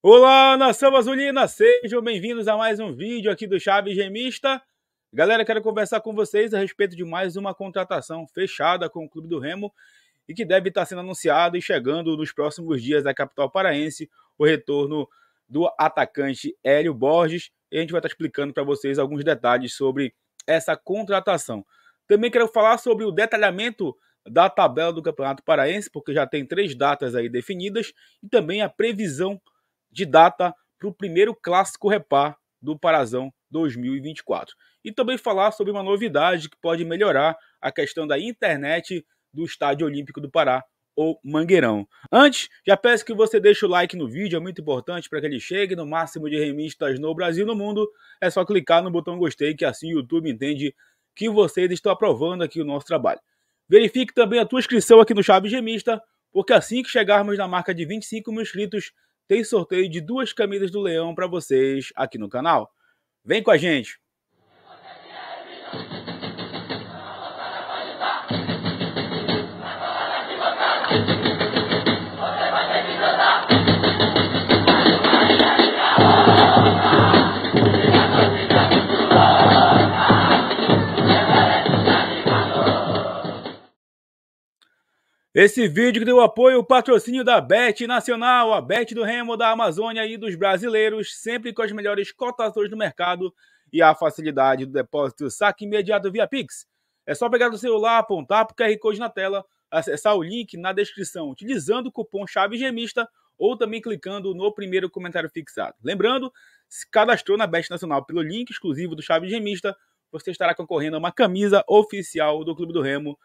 Olá, nação azulina! Sejam bem-vindos a mais um vídeo aqui do Chaves Gemista. Galera, quero conversar com vocês a respeito de mais uma contratação fechada com o Clube do Remo e que deve estar sendo anunciado e chegando nos próximos dias da capital paraense, o retorno do atacante Hélio Borges. E a gente vai estar explicando para vocês alguns detalhes sobre essa contratação. Também quero falar sobre o detalhamento da tabela do Campeonato Paraense, porque já tem três datas aí definidas, e também a previsão de data para o primeiro clássico repar do Parazão 2024. E também falar sobre uma novidade que pode melhorar a questão da internet do Estádio Olímpico do Pará ou Mangueirão. Antes, já peço que você deixe o like no vídeo, é muito importante para que ele chegue no máximo de remistas no Brasil e no mundo. É só clicar no botão gostei que assim o YouTube entende que vocês estão aprovando aqui o nosso trabalho. Verifique também a tua inscrição aqui no Chaves Gemista, porque assim que chegarmos na marca de 25 mil inscritos, tem sorteio de duas camisas do Leão para vocês aqui no canal. Vem com a gente! Esse vídeo deu apoio ao patrocínio da Bet Nacional, a Bet do Remo, da Amazônia e dos brasileiros, sempre com as melhores cotações do mercado e a facilidade do depósito saque imediato via Pix. É só pegar o celular, apontar para o QR Code na tela, acessar o link na descrição utilizando o cupom chave gemista ou também clicando no primeiro comentário fixado. Lembrando, se cadastrou na Bet Nacional pelo link exclusivo do Chave Gemista, você estará concorrendo a uma camisa oficial do Clube do Remo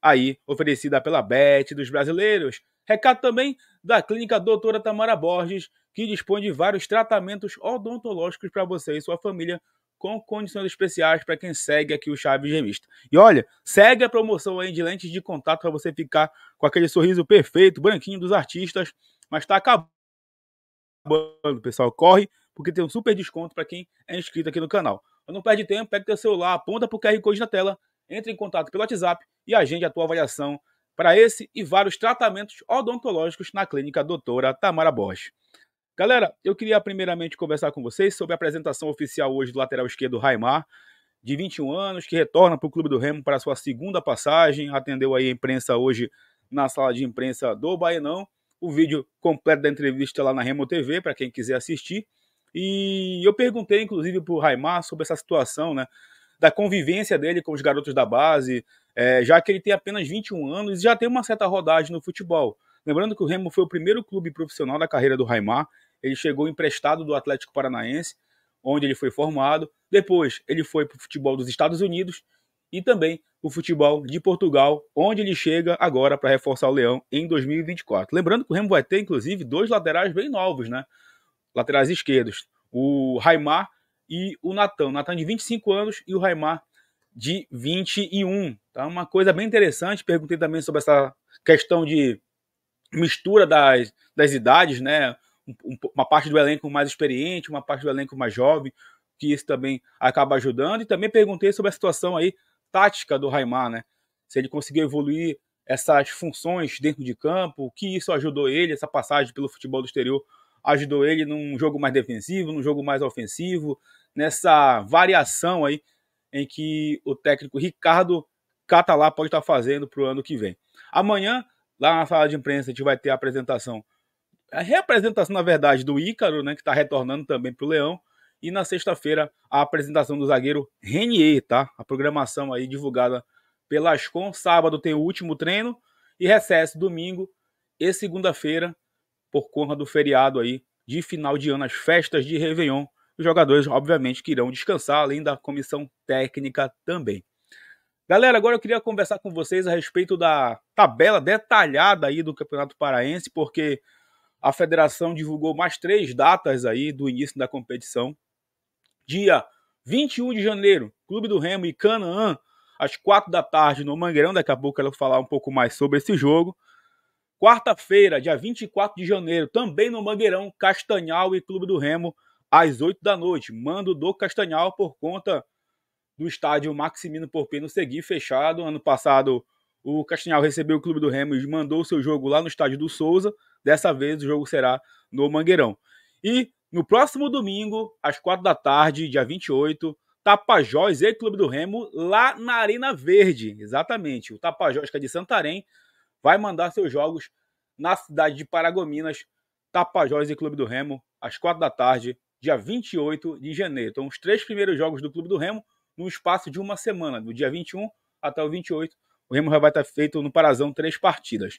aí oferecida pela Bet dos brasileiros. Recado também da clínica doutora Tamara Borges, que dispõe de vários tratamentos odontológicos para você e sua família, com condições especiais para quem segue aqui o Chave Gemista. E olha, segue a promoção aí de lentes de contato para você ficar com aquele sorriso perfeito, branquinho dos artistas, mas está acabando, pessoal. Corre, porque tem um super desconto para quem é inscrito aqui no canal. não perde tempo, pega teu celular, aponta para o QR Code na tela, entre em contato pelo WhatsApp e agende a tua avaliação para esse e vários tratamentos odontológicos na clínica doutora Tamara Borges. Galera, eu queria primeiramente conversar com vocês sobre a apresentação oficial hoje do lateral esquerdo Raimar, de 21 anos, que retorna para o Clube do Remo para sua segunda passagem, atendeu aí a imprensa hoje na sala de imprensa do Baenão. O vídeo completo da entrevista lá na Remo TV, para quem quiser assistir. E eu perguntei, inclusive, para o Raimar sobre essa situação, né? Da convivência dele com os garotos da base, é, já que ele tem apenas 21 anos e já tem uma certa rodagem no futebol. Lembrando que o Remo foi o primeiro clube profissional da carreira do Raimar, ele chegou emprestado do Atlético Paranaense, onde ele foi formado. Depois, ele foi para o futebol dos Estados Unidos e também o futebol de Portugal, onde ele chega agora para reforçar o Leão em 2024. Lembrando que o Remo vai ter, inclusive, dois laterais bem novos, né? Laterais esquerdos, o Raimar e o Natan. Natan de 25 anos e o Raimar de 21. Tá? Uma coisa bem interessante, perguntei também sobre essa questão de mistura das, das idades, né? uma parte do elenco mais experiente, uma parte do elenco mais jovem, que isso também acaba ajudando. E também perguntei sobre a situação aí tática do Raimar, né? Se ele conseguiu evoluir essas funções dentro de campo, o que isso ajudou ele, essa passagem pelo futebol do exterior ajudou ele num jogo mais defensivo, num jogo mais ofensivo, nessa variação aí em que o técnico Ricardo Catalá pode estar fazendo para o ano que vem. Amanhã, lá na sala de imprensa, a gente vai ter a apresentação, a reapresentação, na verdade, do Ícaro, né, que está retornando também para o Leão, e na sexta-feira a apresentação do zagueiro Renier, tá? A programação aí divulgada pela Ascom. Sábado tem o último treino e recesso domingo e segunda-feira por conta do feriado aí de final de ano, as festas de Réveillon os jogadores, obviamente, que irão descansar, além da comissão técnica também. Galera, agora eu queria conversar com vocês a respeito da tabela detalhada aí do Campeonato Paraense, porque a federação divulgou mais três datas aí do início da competição. Dia 21 de janeiro, Clube do Remo e Canaã, às quatro da tarde no Mangueirão. Daqui a pouco eu vou falar um pouco mais sobre esse jogo. Quarta-feira, dia 24 de janeiro, também no Mangueirão, Castanhal e Clube do Remo às 8 da noite. Mando do Castanhal por conta do estádio Maximino Porpino seguir fechado. Ano passado, o Castanhal recebeu o clube do Remo e mandou seu jogo lá no estádio do Souza. Dessa vez, o jogo será no Mangueirão. E no próximo domingo, às 4 da tarde, dia 28, Tapajós e Clube do Remo lá na Arena Verde. Exatamente. O Tapajós, que é de Santarém, vai mandar seus jogos na cidade de Paragominas. Tapajós e Clube do Remo, às 4 da tarde, dia 28 de janeiro. Então, os três primeiros jogos do Clube do Remo no espaço de uma semana, do dia 21 até o 28. O Remo já vai estar feito no Parazão três partidas.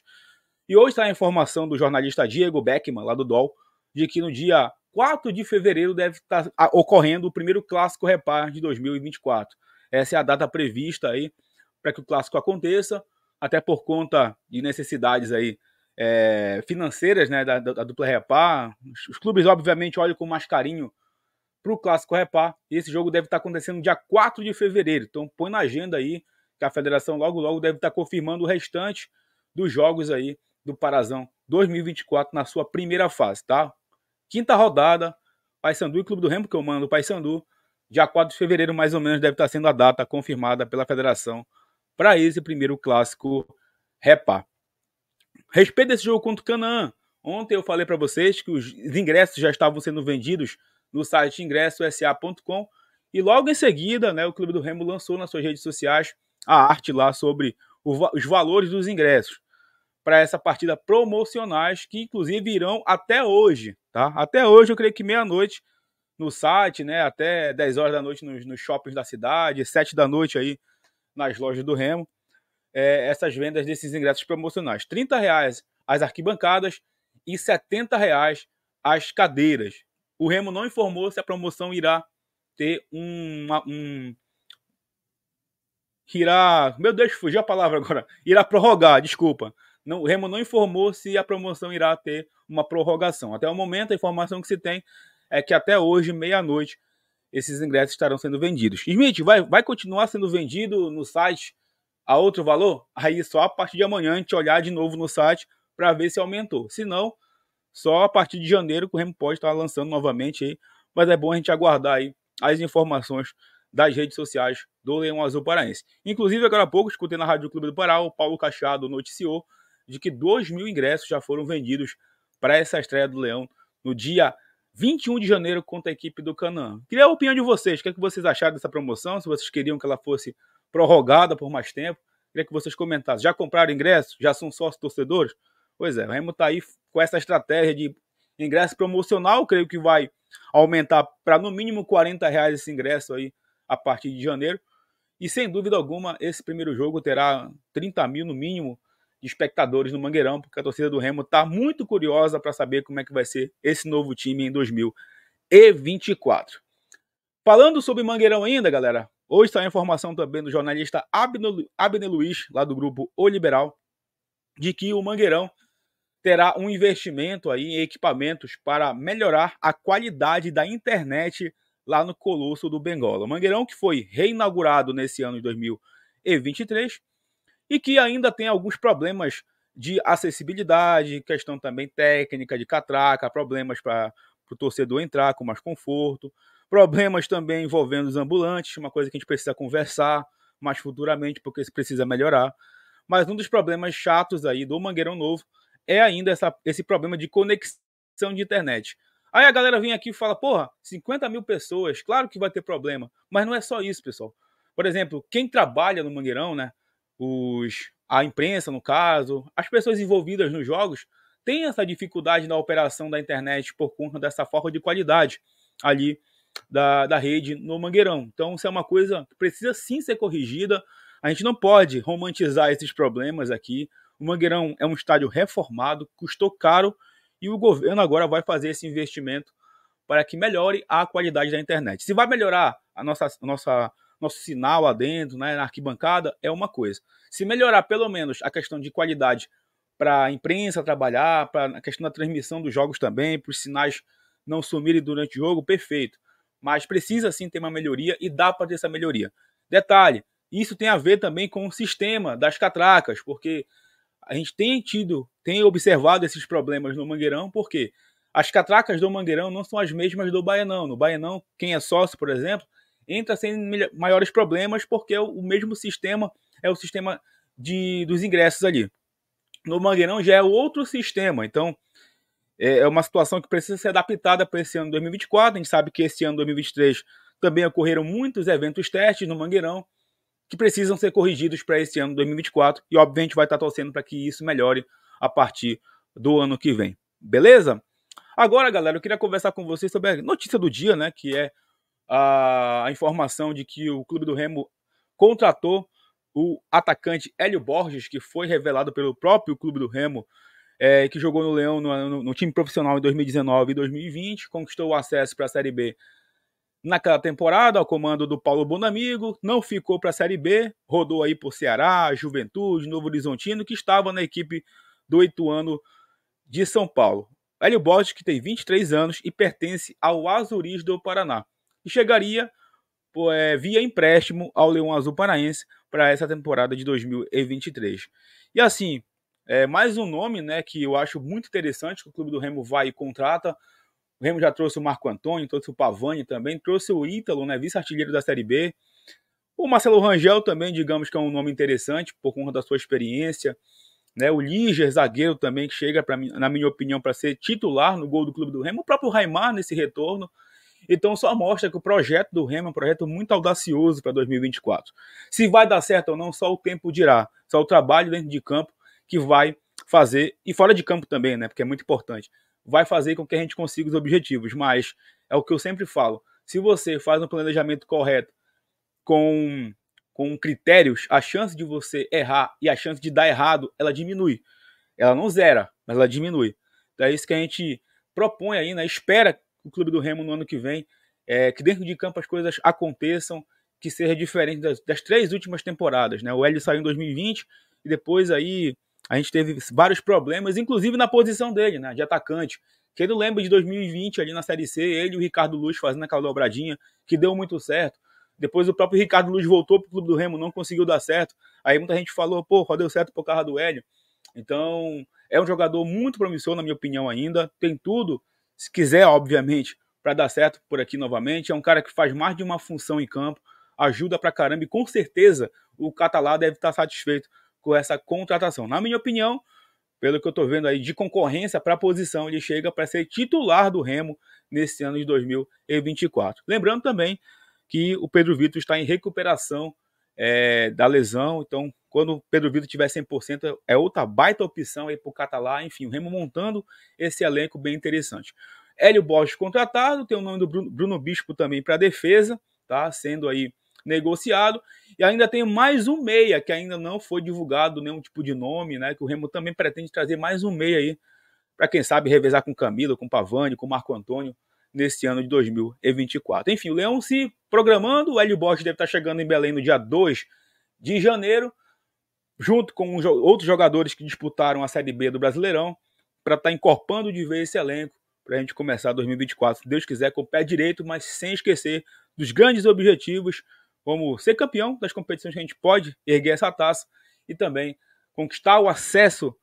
E hoje está a informação do jornalista Diego Beckman, lá do DOL, de que no dia 4 de fevereiro deve estar ah, ocorrendo o primeiro Clássico Repar de 2024. Essa é a data prevista aí para que o Clássico aconteça, até por conta de necessidades aí é, financeiras né, da, da, dupla Repá. Os, os, clubes, obviamente, olham com mais carinho para o Clássico Repá. E esse jogo deve estar tá acontecendo dia 4 de fevereiro. Então põe na agenda aí que a federação logo, logo deve estar tá confirmando o restante dos jogos aí do Parazão 2024 na sua primeira fase, tá? Quinta rodada, Paysandu e Clube do Remo, que eu mando Paysandu. Dia 4 de fevereiro, mais ou menos, deve estar tá sendo a data confirmada pela federação para esse primeiro clássico repar. Respeita esse jogo contra o Canaã. Ontem eu falei para vocês que os ingressos já estavam sendo vendidos no site ingressosa.com e logo em seguida, né, o Clube do Remo lançou nas suas redes sociais a arte lá sobre os valores dos ingressos para essa partida promocionais que inclusive irão até hoje, tá? Até hoje eu creio que meia-noite no site, né, até 10 horas da noite nos, nos shoppings da cidade, 7 da noite aí nas lojas do Remo é, essas vendas desses ingressos promocionais. R$ reais as arquibancadas e R$ reais as cadeiras. O Remo não informou se a promoção irá ter um, um irá. Meu Deus, fugiu a palavra agora. Irá prorrogar, desculpa. Não, o Remo não informou se a promoção irá ter uma prorrogação. Até o momento, a informação que se tem é que até hoje, meia-noite, esses ingressos estarão sendo vendidos. Smith, vai, vai continuar sendo vendido no site a outro valor, aí só a partir de amanhã a gente olhar de novo no site para ver se aumentou. Se não, só a partir de janeiro que o Remo pode estar tá lançando novamente aí. Mas é bom a gente aguardar aí as informações das redes sociais do Leão Azul Paraense. Inclusive, agora há pouco, escutei na Rádio Clube do Pará, o Paulo Cachado noticiou de que 2 mil ingressos já foram vendidos para essa estreia do Leão no dia 21 de janeiro contra a equipe do Canaã. Queria a opinião de vocês, o que, é que vocês acharam dessa promoção, se vocês queriam que ela fosse prorrogada por mais tempo. Queria que vocês comentassem. Já compraram ingresso? Já são sócios torcedores? Pois é, o Remo está aí com essa estratégia de ingresso promocional, creio que vai aumentar para no mínimo 40 reais esse ingresso aí a partir de janeiro. E sem dúvida alguma, esse primeiro jogo terá 30 mil no mínimo de espectadores no Mangueirão, porque a torcida do Remo está muito curiosa para saber como é que vai ser esse novo time em 2024. Falando sobre Mangueirão ainda, galera, Hoje está a informação também do jornalista Abner Luiz, lá do grupo O Liberal, de que o Mangueirão terá um investimento aí em equipamentos para melhorar a qualidade da internet lá no Colosso do Bengola. O Mangueirão que foi reinaugurado nesse ano de 2023 e que ainda tem alguns problemas de acessibilidade, questão também técnica de catraca, problemas para o torcedor entrar com mais conforto. Problemas também envolvendo os ambulantes, uma coisa que a gente precisa conversar mais futuramente, porque isso precisa melhorar. Mas um dos problemas chatos aí do Mangueirão Novo é ainda essa, esse problema de conexão de internet. Aí a galera vem aqui e fala, porra, 50 mil pessoas, claro que vai ter problema. Mas não é só isso, pessoal. Por exemplo, quem trabalha no Mangueirão, né? Os, a imprensa, no caso, as pessoas envolvidas nos jogos, tem essa dificuldade na operação da internet por conta dessa falta de qualidade ali da, da rede no Mangueirão. Então, isso é uma coisa que precisa sim ser corrigida. A gente não pode romantizar esses problemas aqui. O Mangueirão é um estádio reformado, custou caro e o governo agora vai fazer esse investimento para que melhore a qualidade da internet. Se vai melhorar a nossa, a nossa nosso sinal lá dentro, né, na arquibancada, é uma coisa. Se melhorar pelo menos a questão de qualidade para a imprensa trabalhar, para a questão da transmissão dos jogos também, para os sinais não sumirem durante o jogo, perfeito mas precisa sim ter uma melhoria e dá para ter essa melhoria. Detalhe, isso tem a ver também com o sistema das catracas, porque a gente tem tido, tem observado esses problemas no Mangueirão, porque as catracas do Mangueirão não são as mesmas do Baianão. No Baianão, quem é sócio, por exemplo, entra sem maiores problemas, porque o mesmo sistema é o sistema de, dos ingressos ali. No Mangueirão já é outro sistema, então é, é uma situação que precisa ser adaptada para esse ano 2024. A gente sabe que esse ano 2023 também ocorreram muitos eventos testes no Mangueirão que precisam ser corrigidos para esse ano 2024 e obviamente vai estar tá torcendo para que isso melhore a partir do ano que vem. Beleza? Agora, galera, eu queria conversar com vocês sobre a notícia do dia, né, que é a informação de que o Clube do Remo contratou o atacante Hélio Borges, que foi revelado pelo próprio Clube do Remo é, que jogou no Leão no, no, no, time profissional em 2019 e 2020, conquistou o acesso para a Série B naquela temporada, ao comando do Paulo Bonamigo, não ficou para a Série B, rodou aí por Ceará, Juventude, Novo Horizontino, que estava na equipe do Ituano de São Paulo. Hélio Borges, que tem 23 anos e pertence ao Azuris do Paraná, e chegaria é, via empréstimo ao Leão Azul Paraense para essa temporada de 2023. E assim, é, mais um nome né, que eu acho muito interessante que o clube do Remo vai e contrata. O Remo já trouxe o Marco Antônio, trouxe o Pavani também, trouxe o Ítalo, né, vice-artilheiro da Série B. O Marcelo Rangel também, digamos que é um nome interessante por conta da sua experiência. Né, o Liger, zagueiro também, que chega, mim, na minha opinião, para ser titular no gol do clube do Remo. O próprio Raimar nesse retorno. Então só mostra que o projeto do Remo é um projeto muito audacioso para 2024. Se vai dar certo ou não, só o tempo dirá. Só o trabalho dentro de campo que vai fazer, e fora de campo também, né? Porque é muito importante, vai fazer com que a gente consiga os objetivos. Mas é o que eu sempre falo: se você faz um planejamento correto com, com critérios, a chance de você errar e a chance de dar errado ela diminui. Ela não zera, mas ela diminui. Então é isso que a gente propõe aí, né? Espera o Clube do Remo no ano que vem, é, que dentro de campo as coisas aconteçam, que seja diferente das, das três últimas temporadas, né? O Hélio saiu em 2020 e depois aí a gente teve vários problemas, inclusive na posição dele, né, de atacante. Quem não lembra de 2020 ali na Série C, ele e o Ricardo Luz fazendo aquela dobradinha, que deu muito certo. Depois o próprio Ricardo Luz voltou para o Clube do Remo, não conseguiu dar certo. Aí muita gente falou, pô, só deu certo por causa do Hélio. Então, é um jogador muito promissor, na minha opinião, ainda. Tem tudo, se quiser, obviamente, para dar certo por aqui novamente. É um cara que faz mais de uma função em campo, ajuda pra caramba e com certeza o Catalá deve estar tá satisfeito com essa contratação. Na minha opinião, pelo que eu estou vendo aí de concorrência para a posição, ele chega para ser titular do Remo nesse ano de 2024. Lembrando também que o Pedro Vitor está em recuperação é, da lesão, então quando o Pedro Vitor tiver 100% é outra baita opção aí para o Catalá, enfim, o Remo montando esse elenco bem interessante. Hélio Borges contratado, tem o nome do Bruno, Bruno Bispo também para defesa, tá? Sendo aí negociado. E ainda tem mais um meia, que ainda não foi divulgado nenhum tipo de nome, né? Que o Remo também pretende trazer mais um meia aí, para quem sabe revezar com Camilo, com Pavani, com Marco Antônio nesse ano de 2024. Enfim, o Leão se programando, o Hélio Borges deve estar tá chegando em Belém no dia 2 de janeiro, junto com outros jogadores que disputaram a Série B do Brasileirão, para tá estar incorporando de vez esse elenco, para a gente começar 2024, se Deus quiser, com o pé direito, mas sem esquecer dos grandes objetivos Vamos ser campeão das competições que a gente pode erguer essa taça e também conquistar o acesso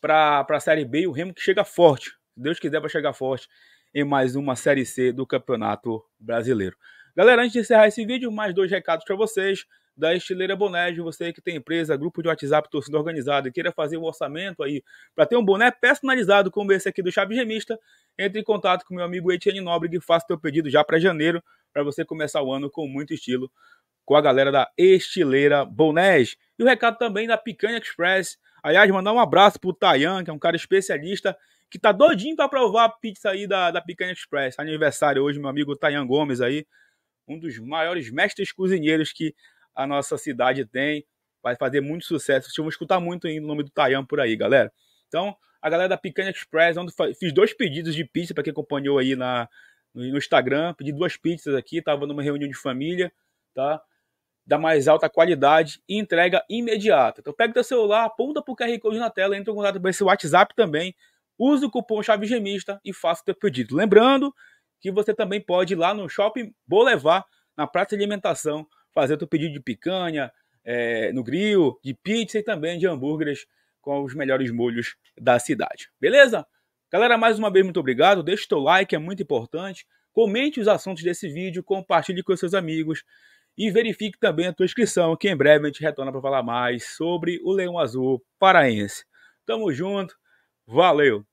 para a Série B e o Remo que chega forte, se Deus quiser, para chegar forte em mais uma Série C do Campeonato Brasileiro. Galera, antes de encerrar esse vídeo, mais dois recados para vocês da Estileira Boné, de você que tem empresa, grupo de WhatsApp, torcida organizada e queira fazer um orçamento aí para ter um boné personalizado como esse aqui do Chave Remista, entre em contato com meu amigo Etienne Nobre e faça teu pedido já para janeiro, para você começar o ano com muito estilo com a galera da Estileira Bonés. E o recado também da Picanha Express. Aliás, mandar um abraço pro Tayan, que é um cara especialista, que tá doidinho para provar a pizza aí da, da Picanha Express. Aniversário hoje, meu amigo Tayan Gomes aí, um dos maiores mestres cozinheiros que a nossa cidade tem. Vai fazer muito sucesso. Vocês vão escutar muito aí o nome do Tayan por aí, galera. Então, a galera da Picanha Express, onde fiz dois pedidos de pizza para quem acompanhou aí na, no Instagram. Pedi duas pizzas aqui, tava numa reunião de família, tá? da mais alta qualidade e entrega imediata. Então pega o teu celular, aponta para o QR Code na tela, entra em contato com esse WhatsApp também, usa o cupom chave gemista e faça o teu pedido. Lembrando que você também pode ir lá no Shopping Bolevar, na praça de alimentação, fazer o teu pedido de picanha, é, no grill, de pizza e também de hambúrgueres com os melhores molhos da cidade. Beleza? Galera, mais uma vez, muito obrigado. Deixe o teu like, é muito importante. Comente os assuntos desse vídeo, compartilhe com seus amigos e verifique também a tua inscrição, que em breve a gente retorna para falar mais sobre o Leão Azul Paraense. Tamo junto, valeu!